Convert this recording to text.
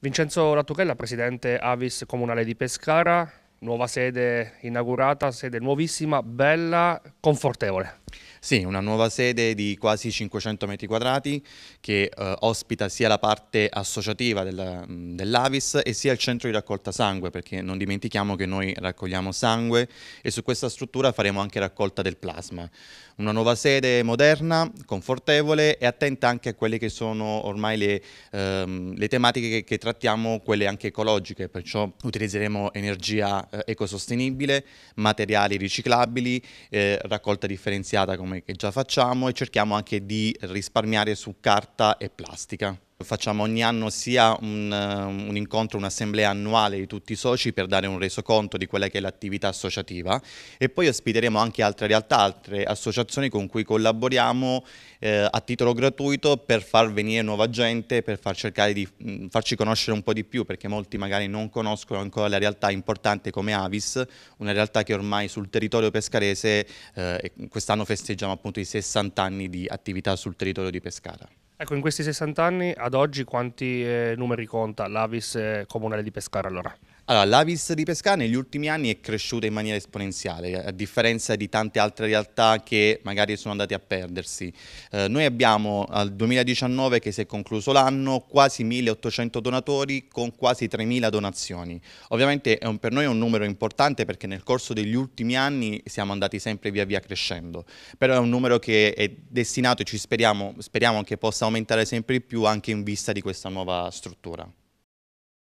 Vincenzo Lattuchella, presidente Avis Comunale di Pescara, nuova sede inaugurata, sede nuovissima, bella, confortevole. Sì, una nuova sede di quasi 500 metri quadrati che eh, ospita sia la parte associativa del, mm, dell'Avis e sia il centro di raccolta sangue, perché non dimentichiamo che noi raccogliamo sangue e su questa struttura faremo anche raccolta del plasma. Una nuova sede moderna, confortevole e attenta anche a quelle che sono ormai le, ehm, le tematiche che, che, trattiamo, quelle anche ecologiche, perciò utilizzeremo energia eh, ecosostenibile, materiali riciclabili, eh, raccolta differenziata un'occhiata come già facciamo e cerchiamo anche di risparmiare su carta e plastica. Facciamo ogni anno sia un, eh, un incontro, un'assemblea annuale di tutti i soci per dare un resoconto di quella che è l'attività associativa e poi ospiteremo anche altre realtà, altre associazioni con cui collaboriamo eh, a titolo gratuito per far venire nuova gente, per far cercare di mh, mm, farci conoscere un po' di più perché molti magari non conoscono ancora la realtà importante come Avis, una realtà che ormai sul territorio pescarese eh, quest'anno festeggiamo appunto i 60 anni di attività sul territorio di Pescara. Ecco, in questi 60 anni ad oggi quanti eh, numeri conta l'Avis eh, Comunale di Pescara allora? Allora, l'Avis di Pescara negli ultimi anni è cresciuta in maniera esponenziale, a differenza di tante altre realtà che magari sono andate a perdersi. Eh, noi abbiamo al 2019, che si è concluso l'anno, quasi 1.800 donatori con quasi 3.000 donazioni. Ovviamente un, per noi è un numero importante perché nel corso degli ultimi anni siamo andati sempre via via crescendo, però è un numero che è destinato e ci speriamo, speriamo che possa aumentare sempre di più anche in vista di questa nuova struttura.